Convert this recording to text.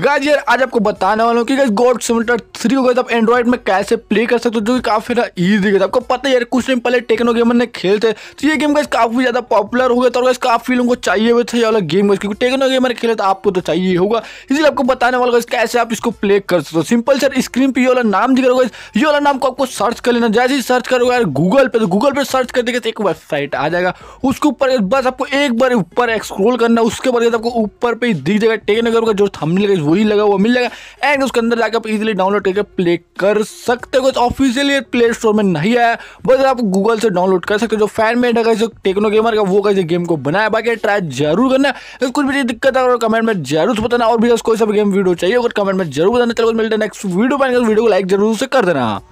guys यार आज आपको बताने वाला हूँ कि गाइज गॉड सिमिटर थ्री हो गए आप एंड्रॉइड में कैसे प्ले कर सकते हो जो कि काफी ईजी था आपको पता है यार कुछ टाइम पहले टेक्नो गेमर ने खेलते तो ये गेम गाइज काफी ज्यादा पॉपुलर हो गया था और गाइज काफी लोगों को चाहिए हुए थे ये वाला गेम गाइज क्योंकि टेक्नो गेमर खेले तो आपको तो चाहिए होगा इसलिए आपको बताने वाला गाइज कैसे आप इसको प्ले कर सकते हो सिंपल सर स्क्रीन पर ये वाला नाम दिख रहा है ये वाला नाम को आपको सर्च कर लेना जैसे ही सर्च करोगे यार गूगल पे तो गूगल पे सर्च कर देगा तो एक वेबसाइट आ जाएगा उसके ऊपर बस आपको एक बार ऊपर एक्सक्रोल करना उसके बाद आपको ऊपर पे ही दिख जाएगा टेक्नो गेमर का जो लगे वही लगा हुआ मिल जाएगा एंड उसके अंदर जाकर आप इजिली डाउनलोड करके प्ले कर सकते हो ऑफिशियली प्ले स्टोर में नहीं आया बस आप गूगल से डाउनलोड कर सकते हो जो फैन मेड है टेक्नो गेमर का वो कैसे गेम को बनाया बाकी ट्राई जरूर करना अगर कुछ भी दिक्कत है कमेंट में जरूर बताना और भी कोई सा गेम वीडियो चाहिए अगर कमेंट में जरूर बताना चलो मिलते हैं नेक्स्ट वीडियो पाएंगे वीडियो को लाइक जरूर से कर देना